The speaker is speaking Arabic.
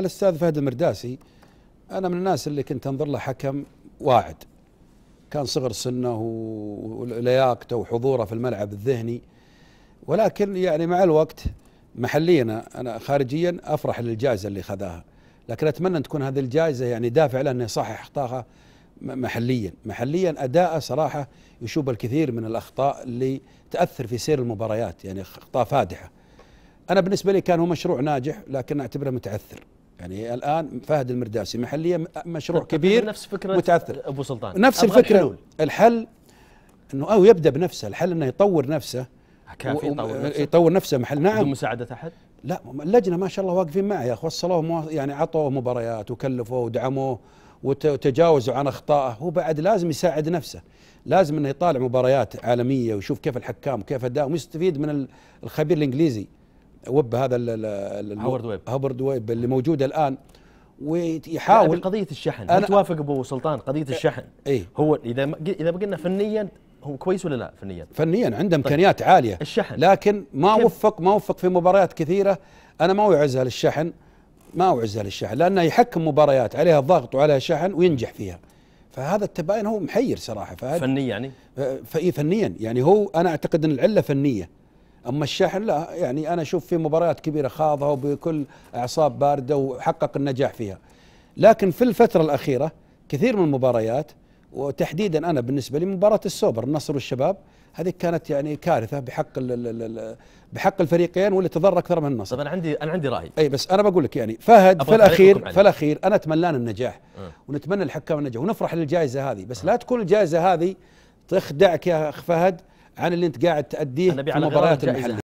الاستاذ فهد المرداسي انا من الناس اللي كنت انظر له حكم واعد كان صغر سنه ولياقته وحضوره في الملعب الذهني ولكن يعني مع الوقت محليا انا خارجيا افرح للجائزه اللي خذاها لكن اتمنى ان تكون هذه الجائزه يعني دافع له انه يصحح اخطائها محليا، محليا اداءه صراحه يشوب الكثير من الاخطاء اللي تاثر في سير المباريات يعني اخطاء فادحه. انا بالنسبه لي كان هو مشروع ناجح لكن اعتبره متعثر. يعني الان فهد المرداسي محليا مشروع كبير نفس فكره متاثر ابو سلطان نفس الفكره الحلول. الحل انه او يبدا بنفسه الحل انه يطور نفسه كافي يطور آه، نفسه يطور نفسه محل نعم بدون مساعده احد لا اللجنه ما شاء الله واقفين معه يا اخي وصلوه يعني عطوه مباريات وكلفوه ودعموه وتجاوزوا عن اخطائه هو بعد لازم يساعد نفسه لازم انه يطالع مباريات عالميه ويشوف كيف الحكام وكيف اداهم ويستفيد من الخبير الانجليزي ويب هذا هاورد ويب هاورد ويب اللي نعم. موجود الان يعني ويحاول قضيه الشحن أنا توافق ابو سلطان قضيه الشحن ايه هو اذا اذا قلنا فنيا هو كويس ولا لا فنيا؟ فنيا عنده امكانيات طيب. عاليه الشحن لكن ما وفق ما وفق في مباريات كثيره انا ما اعزها للشحن ما اعزها للشحن لانه يحكم مباريات عليها الضغط وعليها شحن وينجح فيها فهذا التباين هو محير صراحه فني يعني؟ فنيا يعني هو انا اعتقد ان العله فنيه اما الشحن لا يعني انا اشوف في مباريات كبيره خاضها وبكل اعصاب بارده وحقق النجاح فيها لكن في الفتره الاخيره كثير من المباريات وتحديدا انا بالنسبه لي مباراه السوبر النصر والشباب هذه كانت يعني كارثه بحق الـ الـ الـ بحق الفريقين واللي تضر اكثر من النصر طبعا عندي انا عندي راي اي بس انا بقول لك يعني فهد في الاخير في الاخير انا اتمنى النجاح أه. ونتمنى الحكام النجاح ونفرح للجائزه هذه بس أه. لا تكون الجائزه هذه تخدعك يا اخ فهد عن اللي انت قاعد تاديه في المباريات المحليه